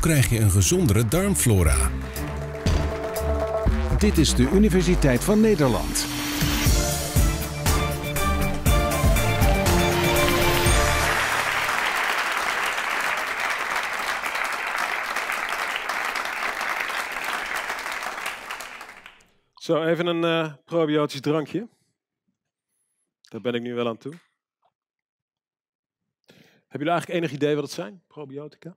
krijg je een gezondere darmflora. Dit is de Universiteit van Nederland. Zo, even een eh, probiotisch drankje. Daar ben ik nu wel aan toe. Heb jullie eigenlijk enig idee wat het zijn, probiotica?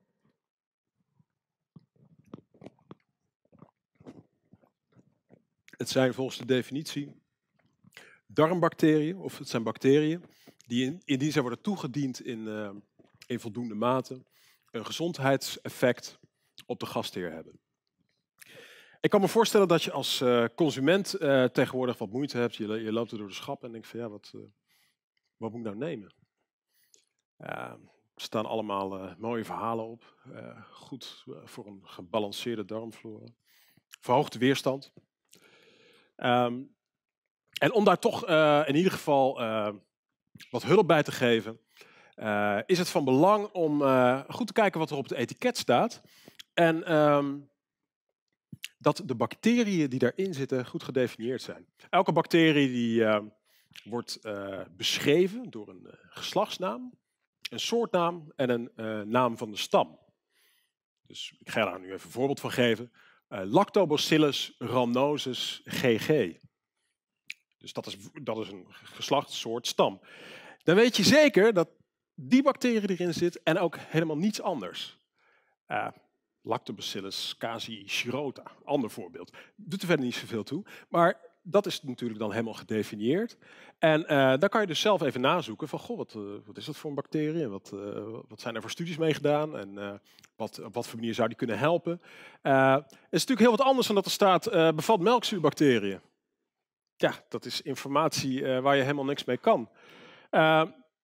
Het zijn volgens de definitie darmbacteriën, of het zijn bacteriën, die indien zij worden toegediend in, eh, in voldoende mate een gezondheidseffect op de gastheer hebben. Ik kan me voorstellen dat je als eh, consument eh, tegenwoordig wat moeite hebt. Je, je, loopt er door de schap en denkt van ja, wat, wat moet ik nou nemen? er staan allemaal mooie verhalen op. goed voor een gebalanceerde darmflora. Verhoogde weerstand. Ehm, en om daar toch eh, in ieder geval eh, wat hulp bij te geven, eh, is het van belang om goed te kijken wat er op het etiket staat. En ehm, dat de bacteriën die daarin zitten goed gedefinieerd zijn. Elke bacterie die ehm, wordt beschreven door een geslachtsnaam, een soortnaam en een naam van de stam. Dus ik ga daar nu even een voorbeeld van geven. Eh, Lactobacillus rhamnosus GG. Dus dat is, dat is een geslachtssoort stam. Dan weet je zeker dat die bacterie erin zit en ook helemaal niets anders. Uh, Lactobacillus casei shirota, ander voorbeeld. Doet er verder niet zoveel toe. Maar dat is natuurlijk dan helemaal gedefinieerd. En uh, eh, daar kan je dus zelf even nazoeken van, goh, wat, eh, wat is dat voor een bacterie? En wat, eh, wat zijn er voor studies mee gedaan? En wat, op wat voor manier zou die kunnen helpen? het is natuurlijk heel wat anders dan dat er staat, bevat melkzuurbacteriën. Ja, dat is informatie waar je helemaal niks mee kan.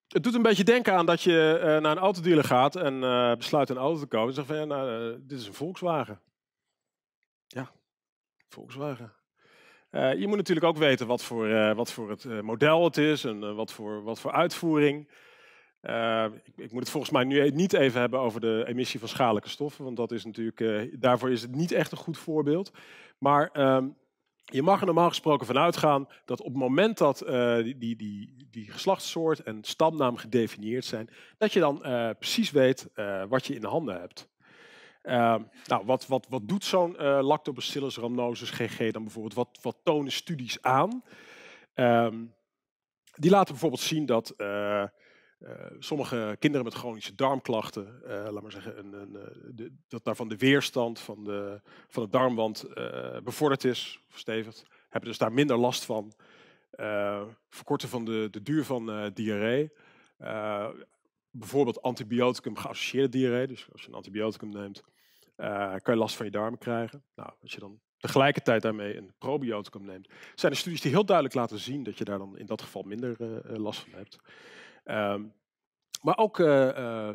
het doet een beetje denken aan dat je naar een autodealer gaat en besluit een auto te kopen. En zegt van, ja, nou, dit is een Volkswagen. Ja, Volkswagen. Eh, je moet natuurlijk ook weten wat voor, eh, wat voor het eh, model het is en wat, voor, wat voor uitvoering. Ik, ik, moet het volgens mij nu e-, niet even hebben over de emissie van schadelijke stoffen, want dat is natuurlijk, daarvoor is het niet echt een goed voorbeeld. Maar ehm, je mag er normaal gesproken van uitgaan dat op het moment dat die, die, die, die geslachtssoort en stamnaam gedefinieerd zijn, dat je dan precies weet wat je in de handen hebt. Ehm, nou, wat, wat, wat doet zo'n eh, lactobacillus rhamnosus GG dan bijvoorbeeld? Wat, wat tonen studies aan? Ehm, die laten bijvoorbeeld zien dat eh, eh, sommige kinderen met chronische darmklachten, laten we zeggen, een, een, de, dat daarvan de weerstand van de, van de darmwand bevorderd is, verstevigd, hebben dus daar minder last van. verkorten van de, de duur van diarree bijvoorbeeld antibioticum geassocieerde diarree. Dus als je een antibioticum neemt, uh, kan je last van je darmen krijgen. Nou, als je dan tegelijkertijd daarmee een probioticum neemt, zijn er studies die heel duidelijk laten zien dat je daar dan in dat geval minder eh, eh, last van hebt. Ehm, maar ook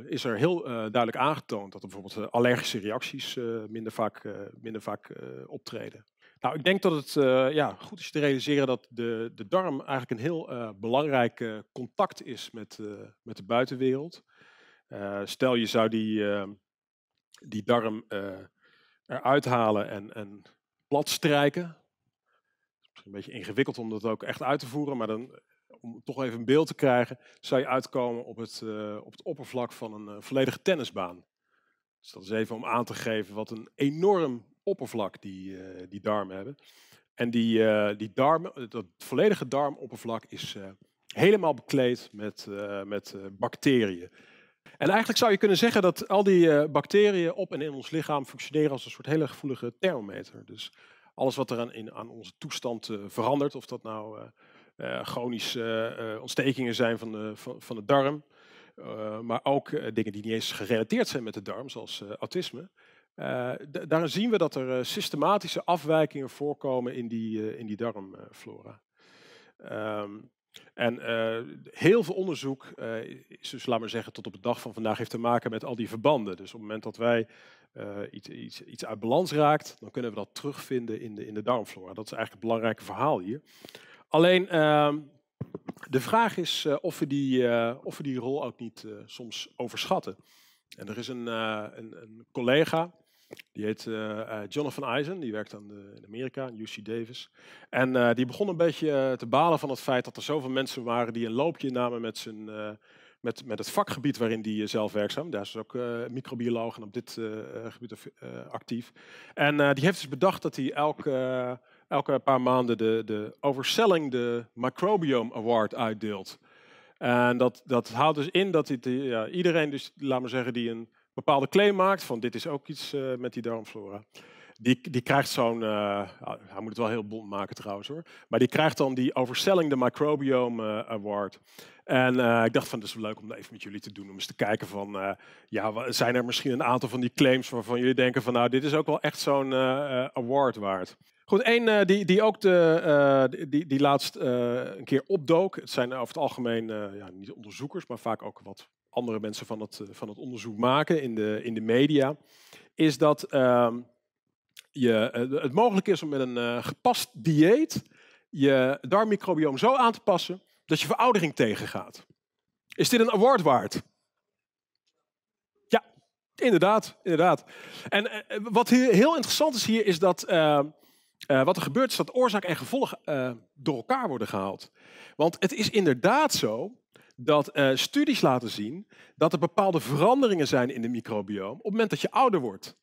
is er heel duidelijk aangetoond dat er bijvoorbeeld allergische reacties minder vaak, minder vaak optreden. Nou, ik denk dat het eh, ja, goed is te realiseren dat de, de darm eigenlijk een heel uh, belangrijk eh, contact is met, met de buitenwereld. stel je zou die, ehm, die darm eruit halen en, en plat strijken. Misschien een beetje ingewikkeld om dat ook echt uit te voeren, maar dan, om toch even een beeld te krijgen, zou je uitkomen op het, op het oppervlak van een volledige tennisbaan. Dus dat is even om aan te geven wat een enorm oppervlak die, eh, die darmen hebben. En die, eh, die darmen, eh, dat volledige darmoppervlak is helemaal bekleed met, met bacteriën. En eigenlijk zou je kunnen zeggen dat al die bacteriën op en in ons lichaam functioneren als een soort hele gevoelige thermometer. Dus alles wat er aan, in, aan onze toestand verandert, of dat nou chronische ontstekingen zijn van de, van, van de darm, maar ook dingen die niet eens gerelateerd zijn met de darm, zoals autisme. Uh, eh, daarin zien we dat er eh, systematische afwijkingen voorkomen in die, eh, in die darmflora. Ehm, en heel veel onderzoek dus, laat maar zeggen, tot op de dag van vandaag heeft te maken met al die verbanden. Dus op het moment dat wij iets, iets, iets, uit balans raakt, dan kunnen we dat terugvinden in de, in de darmflora. Dat is eigenlijk het belangrijke verhaal hier. Alleen ehm, de vraag is of, we die, of we die rol ook niet soms overschatten. En er is een, een, een collega, die heet eh, eh, Jonathan Eisen, die werkt aan de, in Amerika, UC Davis. En eh, die begon een beetje te balen van het feit dat er zoveel mensen waren die een loopje namen met zijn met, met het vakgebied waarin die zelf werkzaam. Daar is dus ook uh, microbioloog en op dit gebied actief. En die heeft dus bedacht dat hij elke, elke paar maanden de, de Overselling, de Microbiome Award uitdeelt. En dat, dat houdt dus in dat hij, ja, iedereen, dus, laat maar zeggen, die een bepaalde claim maakt van dit is ook iets eh, met die darmflora. Die, die krijgt zo'n, eh, hij moet het wel heel bond maken trouwens hoor, maar die krijgt dan die overstelling de Microbiome eh, Award. En ik dacht van, het is leuk om dat even met jullie te doen, om eens te kijken van, ja, zijn er misschien een aantal van die claims waarvan jullie denken van, nou, dit is ook wel echt zo'n award waard. Goed, één die, die ook de, die, die laatst een keer opdook, het zijn over het algemeen ja, niet onderzoekers, maar vaak ook wat andere mensen van het, eh, van het onderzoek maken in de, in de media, is dat ehm, je, eh, het mogelijk is om met een eh, gepast dieet je darmmicrobioom zo aan te passen dat je veroudering tegengaat. Is dit een award waard? Ja, inderdaad, inderdaad. En wat heel interessant is hier, is dat ehm, wat er gebeurt, is dat oorzaak en gevolg door elkaar worden gehaald. Want het is inderdaad zo dat eh, studies laten zien dat er bepaalde veranderingen zijn in de microbioom op het moment dat je ouder wordt.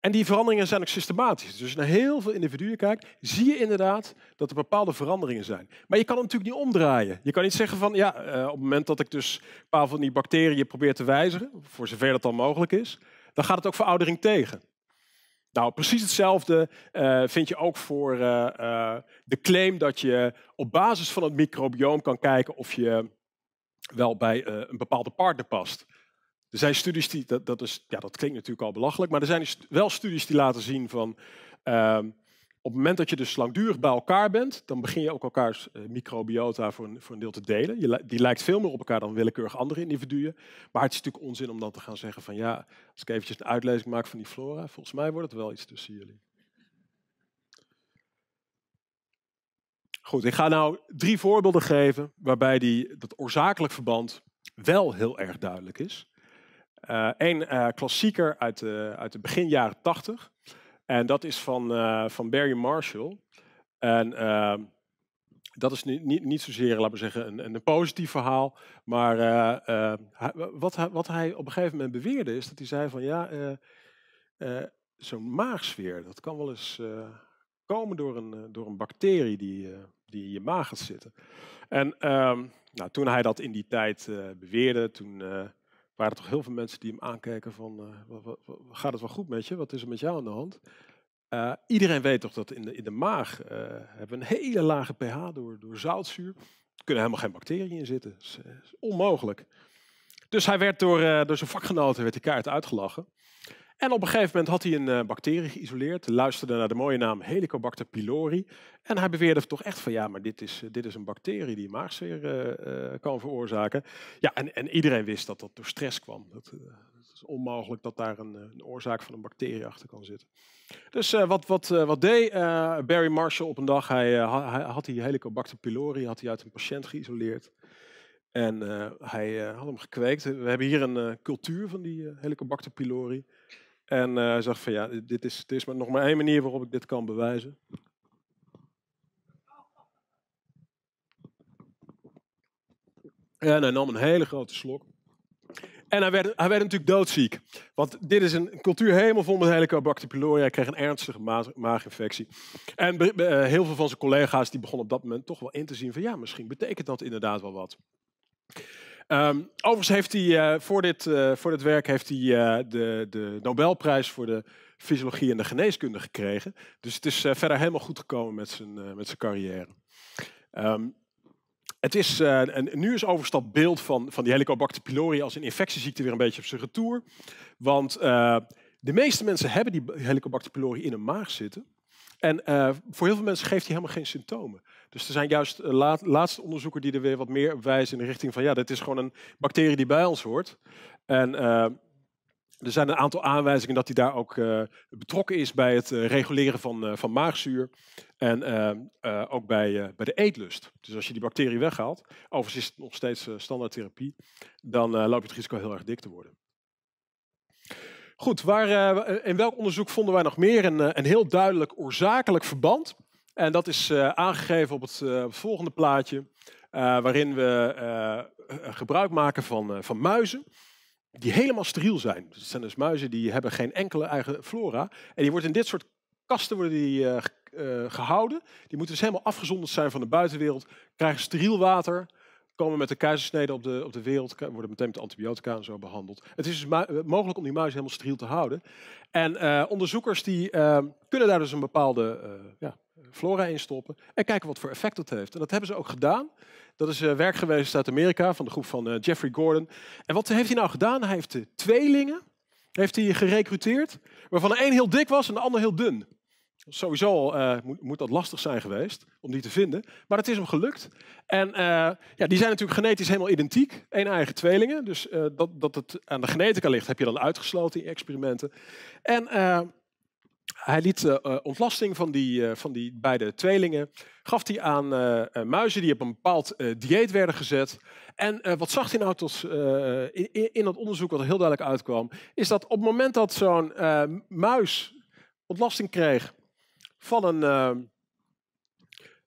En die veranderingen zijn ook systematisch. Dus als je naar heel veel individuen kijkt, zie je inderdaad dat er bepaalde veranderingen zijn. Maar je kan het natuurlijk niet omdraaien. Je kan niet zeggen van, ja, eh, op het moment dat ik dus een paar van die bacteriën probeer te wijzigen, voor zover dat dan mogelijk is, dan gaat het ook veroudering tegen. Nou, precies hetzelfde eh, vind je ook voor de claim dat je op basis van het microbioom kan kijken of je wel bij eh, een bepaalde partner past. Er zijn studies die, dat, dat, is, ja, dat klinkt natuurlijk al belachelijk, maar er zijn wel studies die laten zien van ehm, op het moment dat je dus langdurig bij elkaar bent, dan begin je ook elkaars eh, microbiota voor een, voor een deel te delen. Je, die lijkt veel meer op elkaar dan willekeurig andere individuen. Maar het is natuurlijk onzin om dan te gaan zeggen van ja, als ik eventjes een uitlezing maak van die flora, volgens mij wordt het wel iets tussen jullie. Goed, ik ga nou drie voorbeelden geven waarbij die, dat oorzakelijk verband wel heel erg duidelijk is. Eén eh, eh, klassieker uit de, uit de begin jaren tachtig. En dat is van, eh, van Barry Marshall. En ehm, dat is niet, niet, niet zozeer, laten we zeggen, een, een positief verhaal. Maar wat, wat, hij op een gegeven moment beweerde is dat hij zei van ja, zo'n maagsfeer, dat kan wel eens komen door een, door een bacterie die, die in je maag gaat zitten. En ehm, nou, toen hij dat in die tijd eh, beweerde, toen eh, waren er toch heel veel mensen die hem aankijken van, wat, eh, wat, wat, gaat het wel goed met je? Wat is er met jou aan de hand? iedereen weet toch dat in de, in de maag hebben een hele lage pH door, door zoutzuur. Er kunnen helemaal geen bacteriën in zitten. Dat is, onmogelijk. Dus hij werd door, door zijn vakgenoten werd de kaart uitgelachen. En op een gegeven moment had hij een eh, bacterie geïsoleerd, luisterde naar de mooie naam Helicobacter pylori. En hij beweerde toch echt van ja, maar dit is, eh, dit is een bacterie die maagzeer eh, kan veroorzaken. Ja, en, en iedereen wist dat dat door stress kwam. Dat, het is onmogelijk dat daar een, een, oorzaak van een bacterie achter kan zitten. Dus wat, wat, wat deed Barry Marshall op een dag? Hij, hij had die Helicobacter pylori had hij uit een patiënt geïsoleerd. En hij had hem gekweekt. We hebben hier een cultuur van die Helicobacter pylori. En eh, hij zag van ja, dit is, dit is maar nog maar één manier waarop ik dit kan bewijzen. En hij nam een hele grote slok. En hij werd, hij werd natuurlijk doodziek. Want dit is een cultuur helemaal vol met Helicobacter pylori. Hij kreeg een ernstige maaginfectie. En eh, heel veel van zijn collega's die begonnen op dat moment toch wel in te zien van... ja, misschien betekent dat inderdaad wel wat. Ehm, overigens heeft hij eh, voor, dit, eh, voor dit werk heeft hij, eh, de, de Nobelprijs voor de fysiologie en de geneeskunde gekregen. Dus het is verder helemaal goed gekomen met zijn, met zijn carrière. Ehm, het is, en nu is Overstap beeld van, van die Helicobacter pylori als een infectieziekte weer een beetje op zijn retour. Want de meeste mensen hebben die Helicobacter pylori in hun maag zitten. En eh, voor heel veel mensen geeft hij helemaal geen symptomen. Dus er zijn juist eh, laatste onderzoeken die er weer wat meer op wijzen in de richting van ja, dit is gewoon een bacterie die bij ons hoort. En eh, er zijn een aantal aanwijzingen dat hij daar ook betrokken is bij het reguleren van, van maagzuur. En ook bij, bij de eetlust. Dus als je die bacterie weghaalt, overigens is het nog steeds standaardtherapie, dan loop je het risico heel erg dik te worden. Goed, waar, eh, in welk onderzoek vonden wij nog meer een, eh, een heel duidelijk oorzakelijk verband? En dat is eh, aangegeven op het, volgende plaatje, waarin we gebruik maken van, van muizen die helemaal steriel zijn. Dat dus het zijn dus muizen die hebben geen enkele eigen flora. En die worden in dit soort kasten worden die, gehouden. Die moeten dus helemaal afgezonderd zijn van de buitenwereld. Krijgen steriel water, komen met de keizersnede op de, op de wereld, worden meteen met antibiotica en zo behandeld. Het is dus mogelijk om die muis helemaal steriel te houden. En eh, onderzoekers die eh, kunnen daar dus een bepaalde ja, flora in stoppen en kijken wat voor effect dat heeft. En dat hebben ze ook gedaan. Dat is werk geweest uit Amerika van de groep van Jeffrey Gordon. En wat heeft hij nou gedaan? Hij heeft de tweelingen heeft hij gerecruiteerd, waarvan de een heel dik was en de ander heel dun. Sowieso uh, moet, moet, dat lastig zijn geweest om die te vinden. Maar het is hem gelukt. En eh, ja, die zijn natuurlijk genetisch helemaal identiek. één eigen tweelingen. Dus eh, dat, dat het aan de genetica ligt, heb je dan uitgesloten in experimenten. En hij liet de ontlasting van die, van die beide tweelingen gaf hij aan muizen die op een bepaald dieet werden gezet. En wat zag hij nou tot, in, in dat onderzoek wat er heel duidelijk uitkwam, is dat op het moment dat zo'n muis ontlasting kreeg van, een, ehm,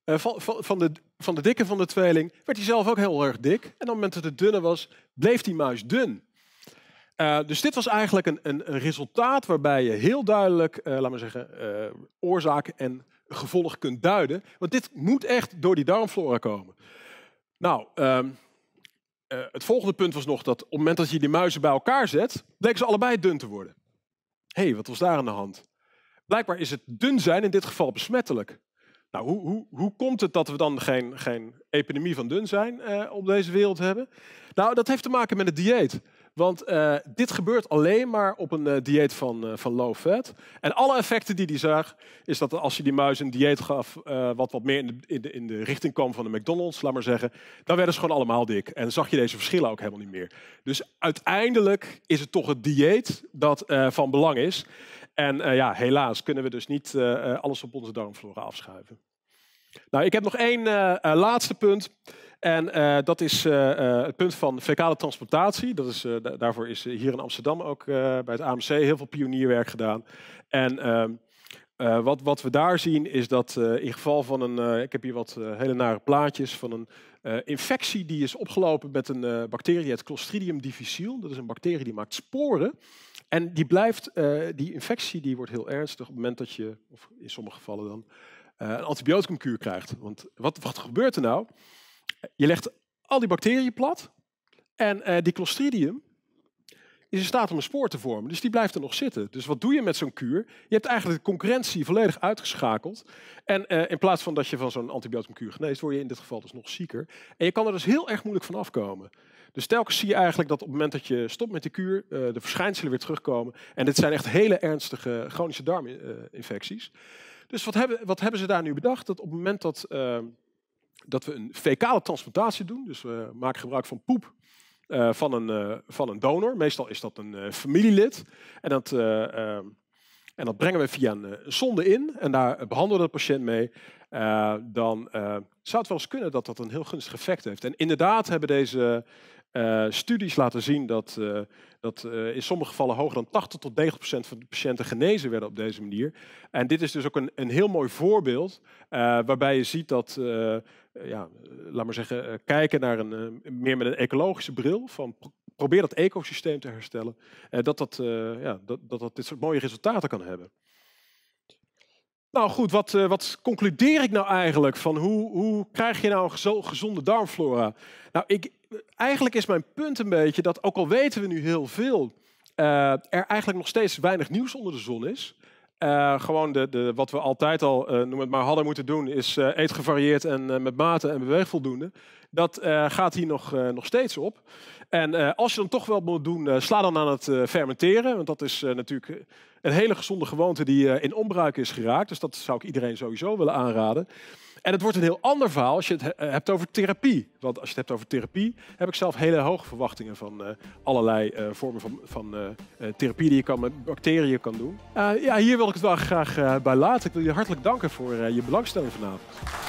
eh, van, van, de, van de dikke van de tweeling werd hij zelf ook heel erg dik. En op het moment dat het dunner was, bleef die muis dun. Eh, dus dit was eigenlijk een, een, een, resultaat waarbij je heel duidelijk, uh, eh, laten we zeggen, oorzaak en gevolg kunt duiden. Want dit moet echt door die darmflora komen. Nou, ehm, het volgende punt was nog dat op het moment dat je die muizen bij elkaar zet, bleken ze allebei dun te worden. Hé, hey, wat was daar aan de hand? Blijkbaar is het dun zijn in dit geval besmettelijk. Nou, hoe, hoe, hoe komt het dat we dan geen, geen epidemie van dun zijn eh, op deze wereld hebben? Nou, dat heeft te maken met het dieet. Want eh, dit gebeurt alleen maar op een eh, dieet van, eh, van low fat. En alle effecten die hij zag, is dat als je die muis een dieet gaf... Eh, wat wat meer in de, in, de, in de richting kwam van de McDonald's, laat maar zeggen... dan werden ze gewoon allemaal dik. En dan zag je deze verschillen ook helemaal niet meer. Dus uiteindelijk is het toch het dieet dat van belang is. En eh, ja, helaas kunnen we dus niet eh, eh, alles op onze darmflora afschuiven. Nou, ik heb nog één laatste punt. En dat is het punt van fecale transportatie. Dat is, daarvoor is hier in Amsterdam ook bij het AMC heel veel pionierwerk gedaan. En ehm, eh, wat, wat, we daar zien is dat uh, in geval van een, eh, ik heb hier wat hele nare plaatjes van een infectie die is opgelopen met een bacterie, het Clostridium difficile. Dat is een bacterie die maakt sporen. En die blijft, die infectie die wordt heel ernstig op het moment dat je, of in sommige gevallen dan, een antibioticumkuur krijgt. Want wat, wat, gebeurt er nou? Je legt al die bacteriën plat en die Clostridium, is in staat om een spoor te vormen. Dus die blijft er nog zitten. Dus wat doe je met zo'n kuur? Je hebt eigenlijk de concurrentie volledig uitgeschakeld. En eh, in plaats van dat je van zo'n antibioticumkuur geneest, word je in dit geval dus nog zieker. En je kan er dus heel erg moeilijk van afkomen. Dus telkens zie je eigenlijk dat op het moment dat je stopt met de kuur, eh, de verschijnselen weer terugkomen. En dit zijn echt hele ernstige chronische darminfecties. Dus wat hebben, wat hebben ze daar nu bedacht? Dat op het moment dat, eh, dat we een fecale transplantatie doen, dus we maken gebruik van poep eh, van, een, eh, van een donor. Meestal is dat een eh, familielid. En dat, ehm, en dat brengen we via een zonde in. En daar behandelen we de patiënt mee. dan zou het wel eens kunnen dat dat een heel gunstig effect heeft. En inderdaad hebben deze eh, studies laten zien dat, eh, dat eh, in sommige gevallen hoger dan 80 tot 90 procent van de patiënten genezen werden op deze manier. En dit is dus ook een, een heel mooi voorbeeld waarbij je ziet dat, ja, laat maar zeggen, kijken naar een meer met een ecologische bril van probeer dat ecosysteem te herstellen, dat, dat, ja, dat, dat, dat dit soort mooie resultaten kan hebben. Nou goed, wat, wat, concludeer ik nou eigenlijk van hoe, hoe krijg je nou een gezonde darmflora? Nou, ik, eigenlijk is mijn punt een beetje dat, ook al weten we nu heel veel, eh, er eigenlijk nog steeds weinig nieuws onder de zon is. Eh, gewoon de, de, wat we altijd al, eh, noem het maar, hadden moeten doen, is eet gevarieerd en met mate en beweeg voldoende. Dat gaat hier nog, nog steeds op. En als je dan toch wel moet doen, sla dan aan het fermenteren. Want dat is natuurlijk een hele gezonde gewoonte die in onbruik is geraakt. Dus dat zou ik iedereen sowieso willen aanraden. En het wordt een heel ander verhaal als je het eh, hebt over therapie. Want als je het hebt over therapie, heb ik zelf hele hoge verwachtingen van eh, allerlei eh, vormen van, van therapie die je kan met bacteriën kan doen. ja, hier wil ik het wel graag bij laten. Ik wil je hartelijk danken voor je belangstelling vanavond.